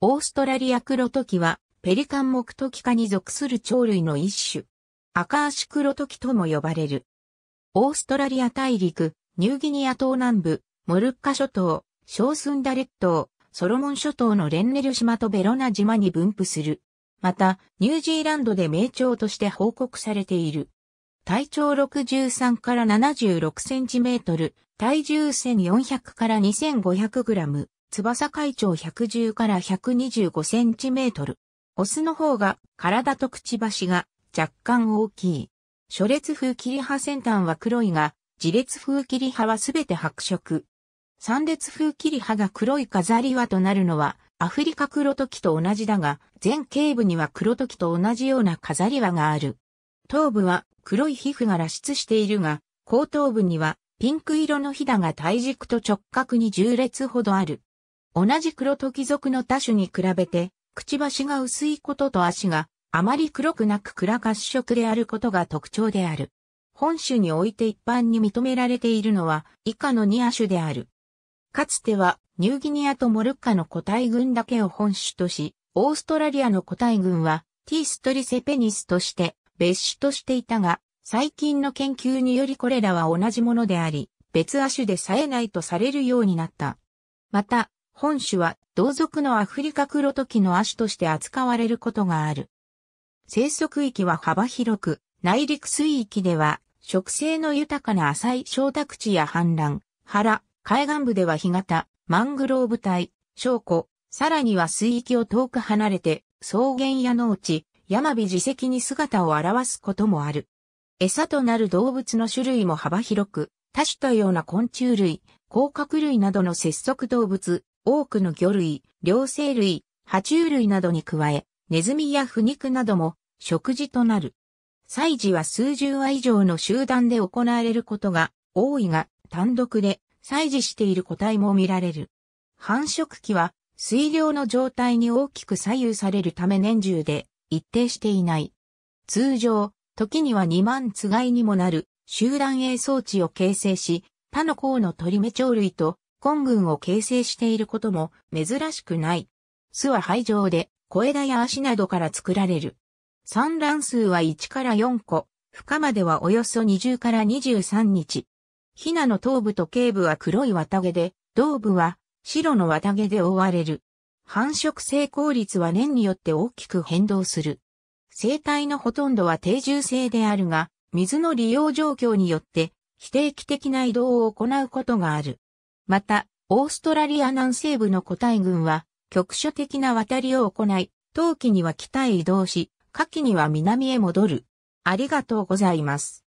オーストラリア黒トキは、ペリカン目トキ科に属する鳥類の一種。赤足黒トキとも呼ばれる。オーストラリア大陸、ニューギニア島南部、モルッカ諸島、ショースンダ列島、ソロモン諸島のレンネル島とベロナ島に分布する。また、ニュージーランドで名鳥として報告されている。体長63から76センチメートル、体重1400から2500グラム。翼海長110から125センチメートル。オスの方が体とくちばしが若干大きい。初列風切り派先端は黒いが、自列風切り派はすべて白色。三列風切り派が黒い飾り輪となるのは、アフリカ黒時と同じだが、全頸部には黒時と同じような飾り輪がある。頭部は黒い皮膚が露出しているが、後頭部にはピンク色のひだが体軸と直角に10列ほどある。同じ黒時族の多種に比べて、くちばしが薄いことと足があまり黒くなく暗褐色であることが特徴である。本種において一般に認められているのは以下の2亜種である。かつてはニューギニアとモルッカの個体群だけを本種とし、オーストラリアの個体群はティストリセペニスとして別種としていたが、最近の研究によりこれらは同じものであり、別亜種でさえないとされるようになった。また、本種は同族のアフリカ黒トキの亜種として扱われることがある。生息域は幅広く、内陸水域では植生の豊かな浅い小宅地や氾濫、原、海岸部では干潟、マングローブ帯、小湖、さらには水域を遠く離れて草原や農地、山火自石に姿を現すこともある。餌となる動物の種類も幅広く、多種多様な昆虫類、甲殻類などの節足動物、多くの魚類、両生類、爬虫類などに加え、ネズミや腐肉なども食事となる。祭事は数十羽以上の集団で行われることが多いが、単独で祭事している個体も見られる。繁殖期は水量の状態に大きく左右されるため年中で一定していない。通常、時には2万つがいにもなる集団営装置を形成し、他の項の鳥目鳥類と根群を形成していることも珍しくない。巣は廃状で、小枝や足などから作られる。産卵数は1から4個、孵化まではおよそ20から23日。ヒナの頭部と頸部は黒い綿毛で、胴部は白の綿毛で覆われる。繁殖成功率は年によって大きく変動する。生態のほとんどは定住性であるが、水の利用状況によって、非定期的な移動を行うことがある。また、オーストラリア南西部の個体群は、局所的な渡りを行い、冬季には北へ移動し、夏季には南へ戻る。ありがとうございます。